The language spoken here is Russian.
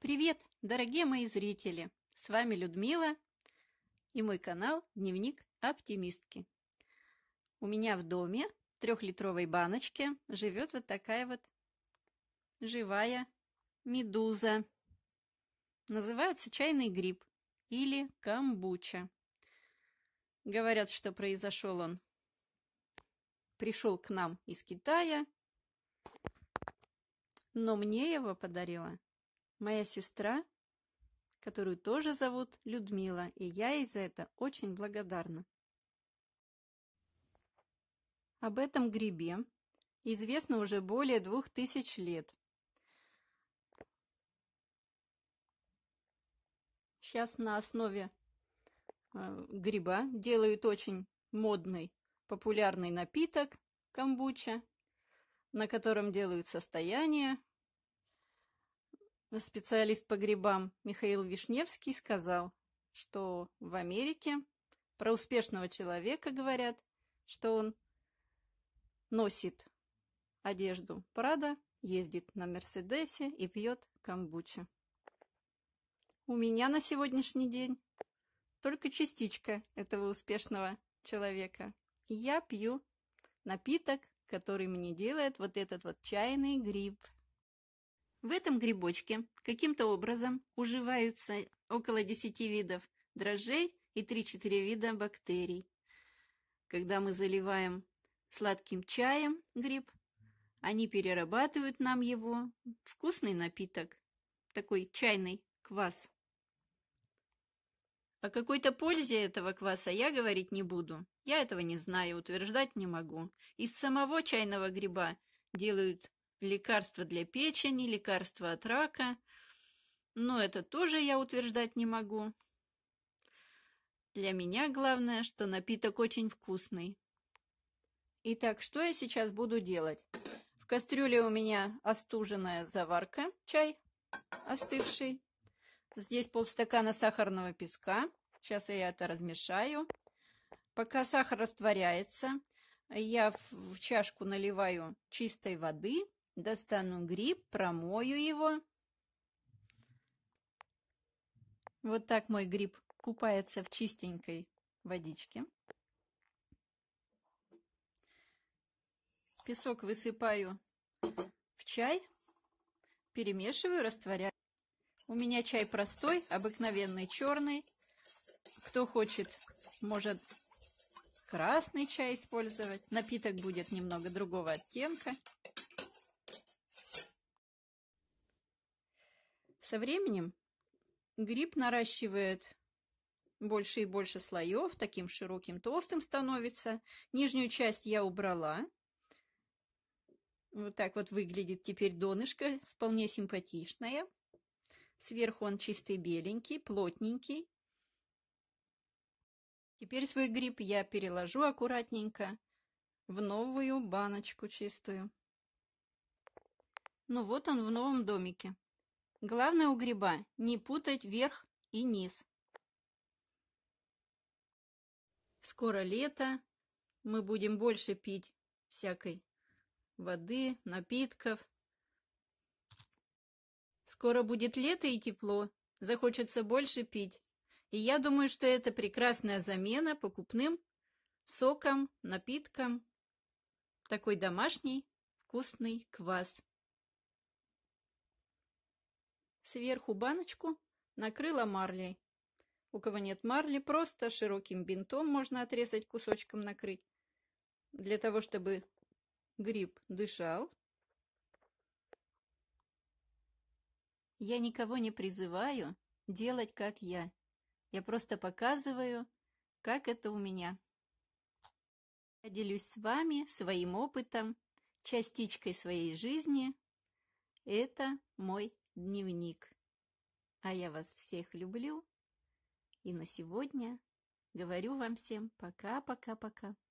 Привет, дорогие мои зрители! С вами Людмила и мой канал Дневник оптимистки. У меня в доме, в трехлитровой баночке, живет вот такая вот живая медуза. Называется чайный гриб или камбуча. Говорят, что произошел он. Пришел к нам из Китая, но мне его подарила моя сестра, которую тоже зовут Людмила, и я ей за это очень благодарна. Об этом грибе известно уже более двух тысяч лет. Сейчас на основе э, гриба делают очень модный, популярный напиток камбуча, на котором делают состояние, специалист по грибам Михаил Вишневский сказал, что в Америке про успешного человека говорят, что он носит одежду Прада, ездит на Мерседесе и пьет камбуча. У меня на сегодняшний день только частичка этого успешного человека. Я пью напиток, который мне делает вот этот вот чайный гриб – в этом грибочке каким-то образом уживаются около 10 видов дрожжей и 3-4 вида бактерий. Когда мы заливаем сладким чаем гриб, они перерабатывают нам его. Вкусный напиток, такой чайный квас. О какой-то пользе этого кваса я говорить не буду. Я этого не знаю, утверждать не могу. Из самого чайного гриба делают лекарства для печени, лекарства от рака. Но это тоже я утверждать не могу. Для меня главное, что напиток очень вкусный. Итак, что я сейчас буду делать? В кастрюле у меня остуженная заварка, чай остывший. Здесь полстакана сахарного песка. Сейчас я это размешаю. Пока сахар растворяется, я в чашку наливаю чистой воды Достану гриб, промою его. Вот так мой гриб купается в чистенькой водичке. Песок высыпаю в чай, перемешиваю, растворяю. У меня чай простой, обыкновенный черный. Кто хочет, может красный чай использовать. Напиток будет немного другого оттенка. Со временем гриб наращивает больше и больше слоев, таким широким, толстым становится. Нижнюю часть я убрала. Вот так вот выглядит теперь донышко, вполне симпатичное. Сверху он чистый беленький, плотненький. Теперь свой гриб я переложу аккуратненько в новую баночку чистую. Ну вот он в новом домике. Главное у гриба – не путать верх и низ. Скоро лето, мы будем больше пить всякой воды, напитков. Скоро будет лето и тепло, захочется больше пить. И я думаю, что это прекрасная замена покупным соком, напиткам. Такой домашний вкусный квас. Сверху баночку накрыла марлей. У кого нет марли, просто широким бинтом можно отрезать кусочком накрыть. Для того, чтобы гриб дышал. Я никого не призываю делать, как я. Я просто показываю, как это у меня. Я делюсь с вами своим опытом, частичкой своей жизни. Это мой дневник. А я вас всех люблю. И на сегодня говорю вам всем пока-пока-пока.